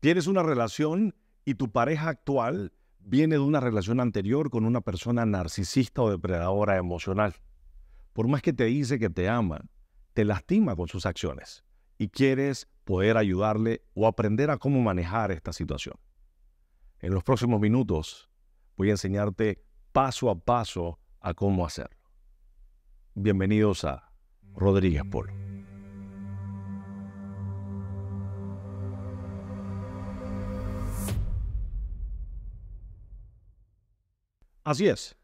Tienes una relación y tu pareja actual viene de una relación anterior con una persona narcisista o depredadora emocional. Por más que te dice que te ama, te lastima con sus acciones y quieres poder ayudarle o aprender a cómo manejar esta situación. En los próximos minutos voy a enseñarte paso a paso a cómo hacerlo. Bienvenidos a Rodríguez Polo. Así es.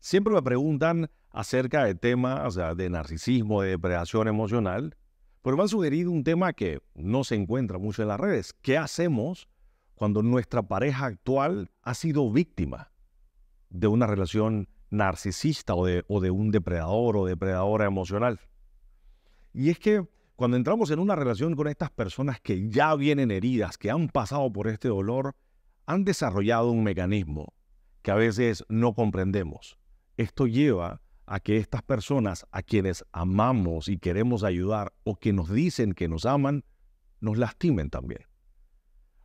Siempre me preguntan acerca de temas de narcisismo, de depredación emocional, pero me han sugerido un tema que no se encuentra mucho en las redes. ¿Qué hacemos cuando nuestra pareja actual ha sido víctima de una relación narcisista o de un depredador o depredadora emocional? Y es que cuando entramos en una relación con estas personas que ya vienen heridas, que han pasado por este dolor, han desarrollado un mecanismo que a veces no comprendemos. Esto lleva a que estas personas a quienes amamos y queremos ayudar o que nos dicen que nos aman, nos lastimen también.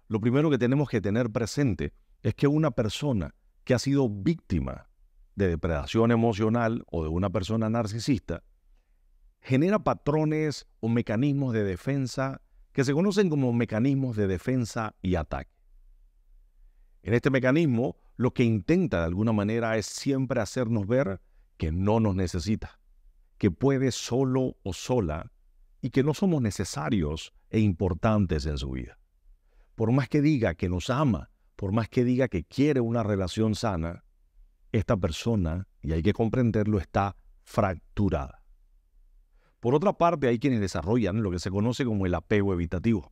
Lo primero que tenemos que tener presente es que una persona que ha sido víctima de depredación emocional o de una persona narcisista genera patrones o mecanismos de defensa que se conocen como mecanismos de defensa y ataque. En este mecanismo lo que intenta de alguna manera es siempre hacernos ver que no nos necesita, que puede solo o sola y que no somos necesarios e importantes en su vida. Por más que diga que nos ama, por más que diga que quiere una relación sana, esta persona, y hay que comprenderlo, está fracturada. Por otra parte, hay quienes desarrollan lo que se conoce como el apego evitativo.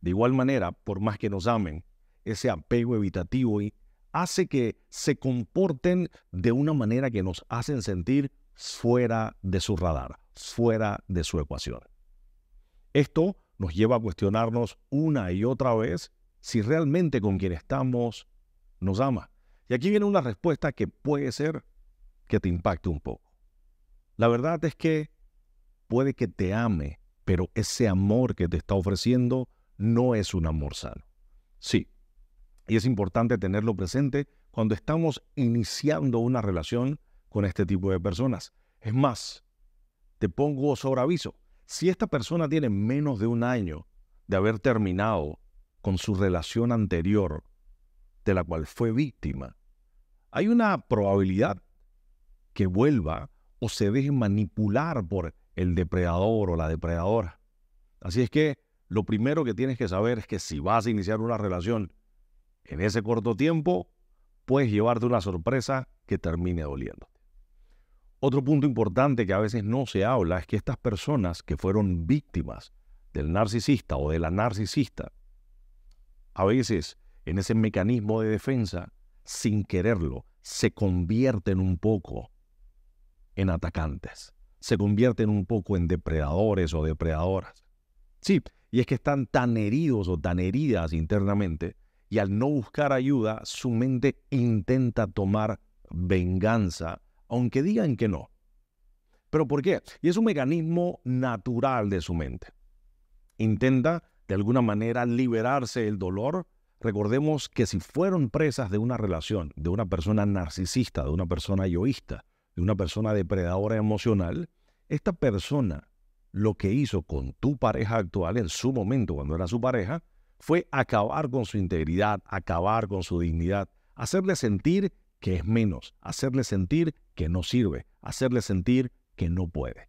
De igual manera, por más que nos amen, ese apego evitativo y hace que se comporten de una manera que nos hacen sentir fuera de su radar, fuera de su ecuación. Esto nos lleva a cuestionarnos una y otra vez si realmente con quien estamos nos ama. Y aquí viene una respuesta que puede ser que te impacte un poco. La verdad es que puede que te ame, pero ese amor que te está ofreciendo no es un amor sano. Sí, y es importante tenerlo presente cuando estamos iniciando una relación con este tipo de personas. Es más, te pongo sobre aviso, si esta persona tiene menos de un año de haber terminado con su relación anterior, de la cual fue víctima, hay una probabilidad que vuelva o se deje manipular por el depredador o la depredadora. Así es que lo primero que tienes que saber es que si vas a iniciar una relación en ese corto tiempo puedes llevarte una sorpresa que termine doliéndote. Otro punto importante que a veces no se habla es que estas personas que fueron víctimas del narcisista o de la narcisista, a veces en ese mecanismo de defensa, sin quererlo, se convierten un poco en atacantes, se convierten un poco en depredadores o depredadoras. Sí, y es que están tan heridos o tan heridas internamente y al no buscar ayuda, su mente intenta tomar venganza, aunque digan que no. ¿Pero por qué? Y es un mecanismo natural de su mente. Intenta, de alguna manera, liberarse del dolor. Recordemos que si fueron presas de una relación, de una persona narcisista, de una persona yoísta, de una persona depredadora emocional, esta persona lo que hizo con tu pareja actual en su momento, cuando era su pareja, fue acabar con su integridad, acabar con su dignidad, hacerle sentir que es menos, hacerle sentir que no sirve, hacerle sentir que no puede.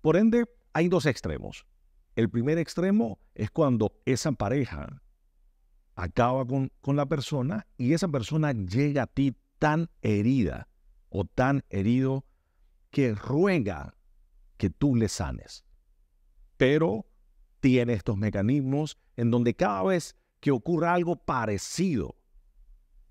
Por ende, hay dos extremos. El primer extremo es cuando esa pareja acaba con, la persona y esa persona llega a ti tan herida o tan herido que ruega que tú le sanes. Pero tiene estos mecanismos en donde cada vez que ocurra algo parecido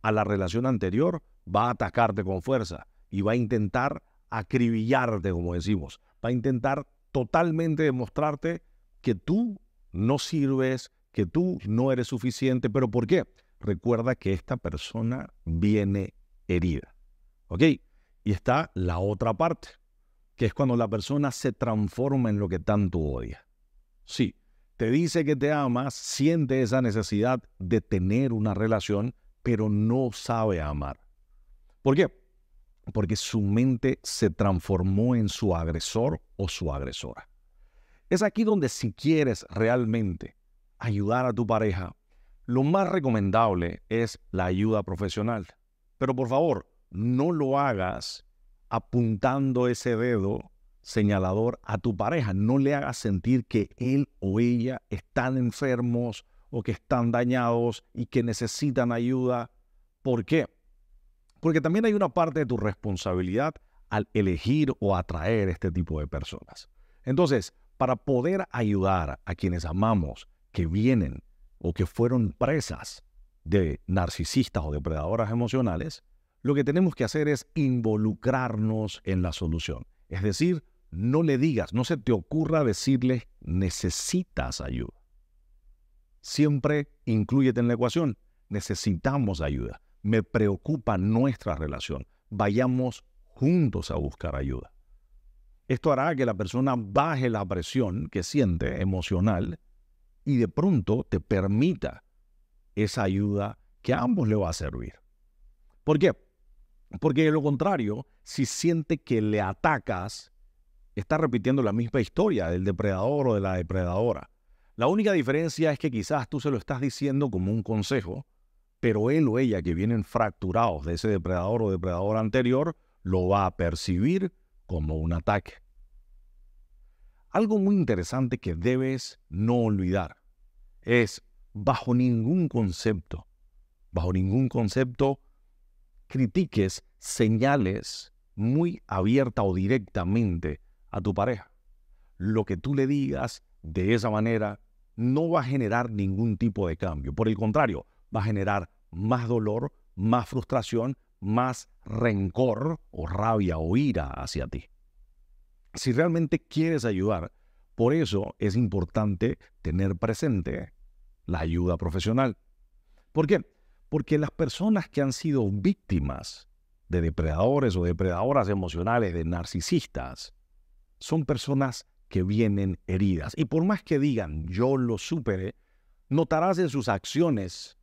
a la relación anterior, va a atacarte con fuerza y va a intentar acribillarte, como decimos. Va a intentar totalmente demostrarte que tú no sirves, que tú no eres suficiente. ¿Pero por qué? Recuerda que esta persona viene herida. ¿Ok? Y está la otra parte, que es cuando la persona se transforma en lo que tanto odia. Sí, te dice que te amas, siente esa necesidad de tener una relación, pero no sabe amar. ¿Por qué? Porque su mente se transformó en su agresor o su agresora. Es aquí donde si quieres realmente ayudar a tu pareja, lo más recomendable es la ayuda profesional. Pero por favor, no lo hagas apuntando ese dedo señalador a tu pareja. No le hagas sentir que él o ella están enfermos o que están dañados y que necesitan ayuda. ¿Por qué? Porque también hay una parte de tu responsabilidad al elegir o atraer este tipo de personas. Entonces, para poder ayudar a quienes amamos que vienen o que fueron presas de narcisistas o depredadoras emocionales, lo que tenemos que hacer es involucrarnos en la solución. Es decir, no le digas, no se te ocurra decirle, necesitas ayuda. Siempre incluyete en la ecuación, necesitamos ayuda, me preocupa nuestra relación, vayamos juntos a buscar ayuda. Esto hará que la persona baje la presión que siente emocional y de pronto te permita esa ayuda que a ambos le va a servir. ¿Por qué? Porque de lo contrario, si siente que le atacas, está repitiendo la misma historia del depredador o de la depredadora. La única diferencia es que quizás tú se lo estás diciendo como un consejo, pero él o ella que vienen fracturados de ese depredador o depredadora anterior lo va a percibir como un ataque. Algo muy interesante que debes no olvidar es bajo ningún concepto, bajo ningún concepto critiques señales muy abierta o directamente a tu pareja. Lo que tú le digas de esa manera no va a generar ningún tipo de cambio. Por el contrario, va a generar más dolor, más frustración, más rencor o rabia o ira hacia ti. Si realmente quieres ayudar, por eso es importante tener presente la ayuda profesional. ¿Por qué? Porque las personas que han sido víctimas de depredadores o depredadoras emocionales, de narcisistas, son personas que vienen heridas. Y por más que digan, yo lo supere, notarás en sus acciones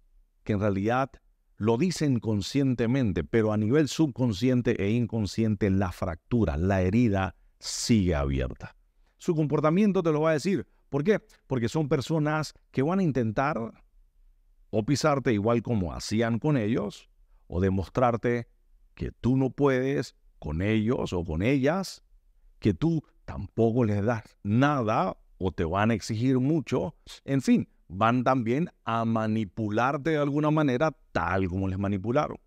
que en realidad lo dicen conscientemente, pero a nivel subconsciente e inconsciente la fractura, la herida sigue abierta. Su comportamiento te lo va a decir. ¿Por qué? Porque son personas que van a intentar o pisarte igual como hacían con ellos, o demostrarte que tú no puedes con ellos o con ellas, que tú tampoco les das nada o te van a exigir mucho. En fin, van también a manipularte de alguna manera tal como les manipularon.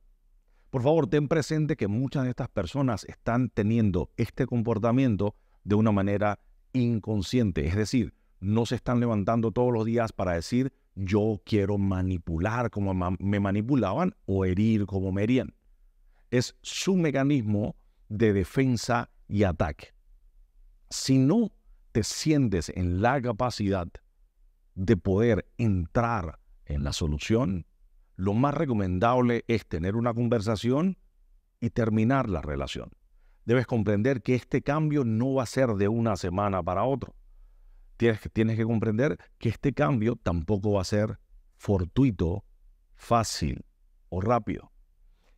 Por favor, ten presente que muchas de estas personas están teniendo este comportamiento de una manera inconsciente, es decir, no se están levantando todos los días para decir yo quiero manipular como me manipulaban o herir como me herían. Es su mecanismo de defensa y ataque si no te sientes en la capacidad de poder entrar en la solución, lo más recomendable es tener una conversación y terminar la relación. Debes comprender que este cambio no va a ser de una semana para otro. Tienes que, tienes que comprender que este cambio tampoco va a ser fortuito, fácil o rápido.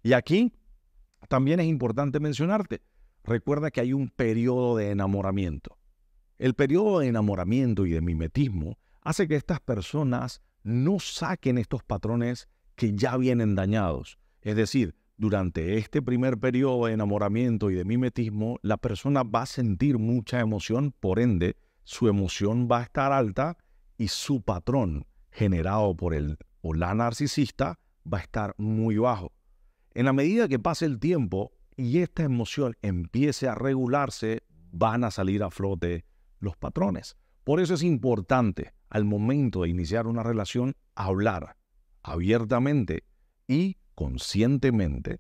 Y aquí también es importante mencionarte recuerda que hay un periodo de enamoramiento. El periodo de enamoramiento y de mimetismo hace que estas personas no saquen estos patrones que ya vienen dañados. Es decir, durante este primer periodo de enamoramiento y de mimetismo, la persona va a sentir mucha emoción, por ende, su emoción va a estar alta y su patrón generado por el o la narcisista va a estar muy bajo. En la medida que pase el tiempo, y esta emoción empiece a regularse, van a salir a flote los patrones. Por eso es importante al momento de iniciar una relación hablar abiertamente y conscientemente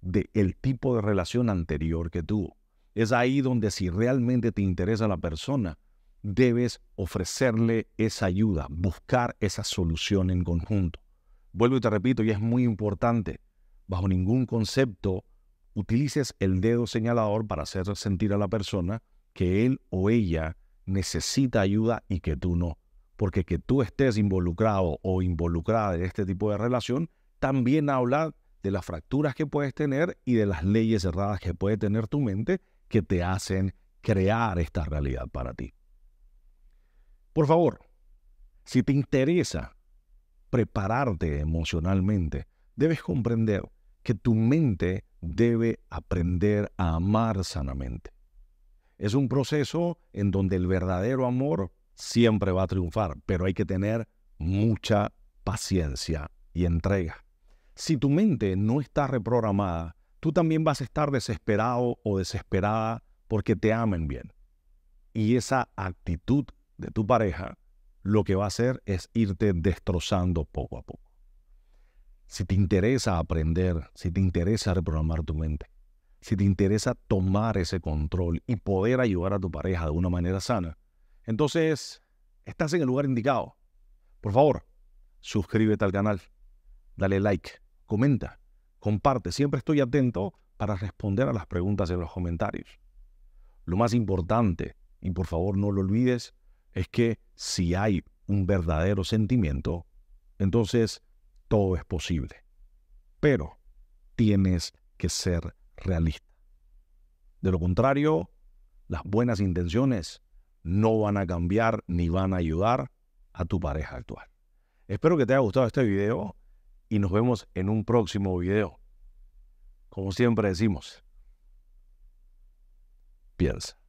del el tipo de relación anterior que tuvo. Es ahí donde si realmente te interesa la persona, debes ofrecerle esa ayuda, buscar esa solución en conjunto. Vuelvo y te repito, y es muy importante, bajo ningún concepto utilices el dedo señalador para hacer sentir a la persona que él o ella necesita ayuda y que tú no. Porque que tú estés involucrado o involucrada en este tipo de relación también habla de las fracturas que puedes tener y de las leyes cerradas que puede tener tu mente que te hacen crear esta realidad para ti. Por favor, si te interesa prepararte emocionalmente, debes comprender que tu mente debe aprender a amar sanamente. Es un proceso en donde el verdadero amor siempre va a triunfar, pero hay que tener mucha paciencia y entrega. Si tu mente no está reprogramada, tú también vas a estar desesperado o desesperada porque te amen bien. Y esa actitud de tu pareja lo que va a hacer es irte destrozando poco a poco si te interesa aprender, si te interesa reprogramar tu mente, si te interesa tomar ese control y poder ayudar a tu pareja de una manera sana, entonces estás en el lugar indicado. Por favor, suscríbete al canal, dale like, comenta, comparte. Siempre estoy atento para responder a las preguntas en los comentarios. Lo más importante, y por favor no lo olvides, es que si hay un verdadero sentimiento, entonces todo es posible. Pero tienes que ser realista. De lo contrario, las buenas intenciones no van a cambiar ni van a ayudar a tu pareja actual. Espero que te haya gustado este video y nos vemos en un próximo video. Como siempre decimos, piensa.